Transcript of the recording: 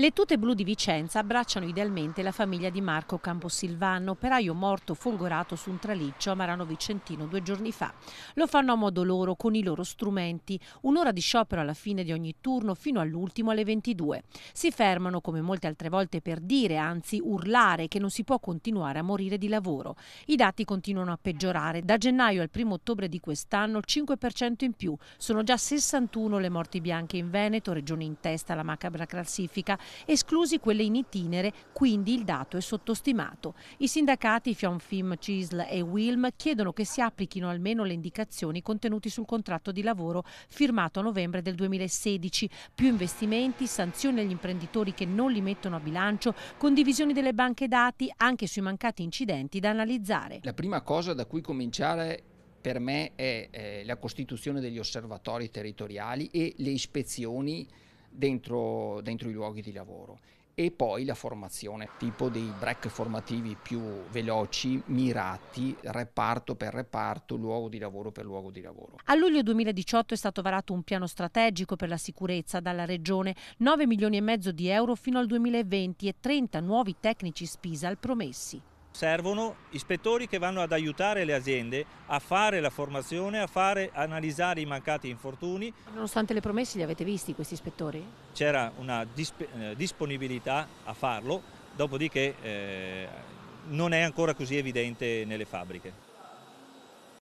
Le tute blu di Vicenza abbracciano idealmente la famiglia di Marco Camposilvano, operaio morto folgorato su un traliccio a Marano Vicentino due giorni fa. Lo fanno a modo loro, con i loro strumenti, un'ora di sciopero alla fine di ogni turno fino all'ultimo alle 22. Si fermano, come molte altre volte, per dire, anzi urlare, che non si può continuare a morire di lavoro. I dati continuano a peggiorare. Da gennaio al primo ottobre di quest'anno 5% in più. Sono già 61 le morti bianche in Veneto, regione in testa alla macabra classifica esclusi quelle in itinere, quindi il dato è sottostimato. I sindacati Fionfim, CISL e WILM chiedono che si applichino almeno le indicazioni contenute sul contratto di lavoro firmato a novembre del 2016, più investimenti, sanzioni agli imprenditori che non li mettono a bilancio, condivisioni delle banche dati anche sui mancati incidenti da analizzare. La prima cosa da cui cominciare per me è eh, la costituzione degli osservatori territoriali e le ispezioni dentro, dentro i luoghi di lavoro e poi la formazione, tipo dei break formativi più veloci, mirati, reparto per reparto, luogo di lavoro per luogo di lavoro. A luglio 2018 è stato varato un piano strategico per la sicurezza dalla Regione, 9 milioni e mezzo di euro fino al 2020 e 30 nuovi tecnici Spisal promessi. Servono ispettori che vanno ad aiutare le aziende a fare la formazione, a, fare, analizzare i mancati infortuni. Nonostante le promesse li avete visti questi ispettori? C'era una disp eh, disponibilità a farlo, dopodiché eh, non è ancora così evidente nelle fabbriche.